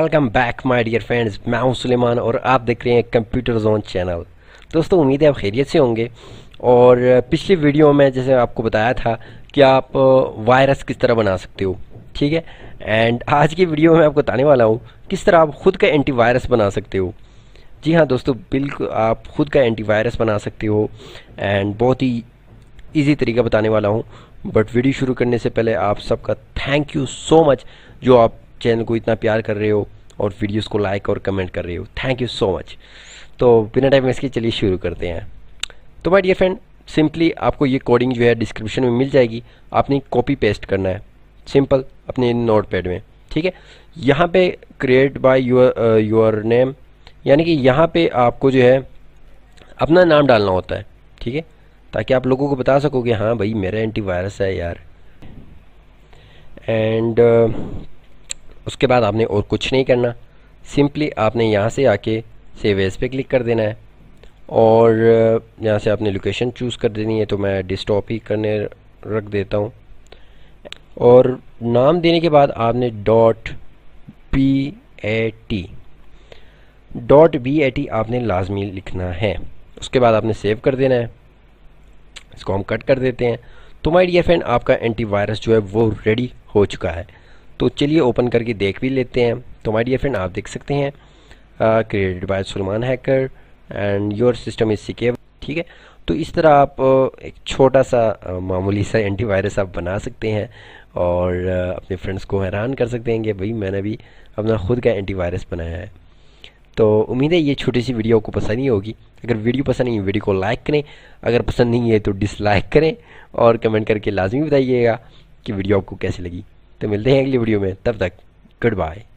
welcome back my dear friends मैं हूं सुलेमान और आप देख रहे हैं कंप्यूटर जोन चैनल दोस्तों उम्मीद है आप खैरियत से होंगे और पिछली वीडियो में जैसे आपको बताया था कि आप वायरस किस तरह बना सकते हो ठीक है एंड आज की वीडियो में आपको बताने वाला हूँ किस तरह आप खुद का एंटीवायरस बना सकते हो जी हाँ दोस्तों बिल्कुल आप खुद का एंटीवायरस बना सकते हो एंड बहुत ही ईजी तरीका बताने वाला हूँ बट वीडियो शुरू करने से पहले आप सबका थैंक यू सो मच जो आप चैनल को इतना प्यार कर रहे हो और वीडियोस को लाइक और कमेंट कर रहे हो थैंक यू सो मच तो बिना टाइम इसके चलिए शुरू करते हैं तो माय डियर फ्रेंड सिंपली आपको ये कोडिंग जो है डिस्क्रिप्शन में मिल जाएगी आपने कॉपी पेस्ट करना है सिंपल अपने नोट पैड में ठीक है यहाँ पे create by your your name यानी कि यहाँ पे आपको जो है अपना नाम डालना होता है ठीक है ताकि आप लोगों को बता सको कि हाँ भाई मेरा एंटीवायरस है यार एंड uh, उसके बाद आपने और कुछ नहीं करना सिंपली आपने यहाँ से आके सेव एज पे क्लिक कर देना है और यहाँ से आपने लोकेशन चूज़ कर देनी है तो मैं डिस्टॉप ही करने रख देता हूँ और नाम देने के बाद आपने dot B A T dot B A T आपने लाजमी लिखना है उसके बाद आपने सेव कर देना है इसको हम कट कर देते हैं तो माय डियर फ्रेंड आपका एंटीवायरस जो है वो रेडी हो चुका है तो चलिए ओपन करके देख भी लेते हैं तो माय डियर फ्रेंड आप देख सकते हैं created by Salman hacker and your system is secure ठीक है तो इस तरह आप uh, एक छोटा सा uh, मामूली सा एंटीवायरस आप बना सकते हैं और uh, अपने फ्रेंड्स को हैरान कर सकते हैं कि भाई मैंने भी अपना ख़ुद का एंटीवायरस बनाया है तो उम्मीद है ये छोटी सी वीडियो आपको पसंद ही होगी अगर वीडियो पसंद नहीं है वीडियो को लाइक करें अगर पसंद नहीं है तो डिसलाइक करें और कमेंट करके लाजमी बताइएगा कि वीडियो आपको कैसी लगी तो मिलते हैं अगली वीडियो में तब तक गुड बाय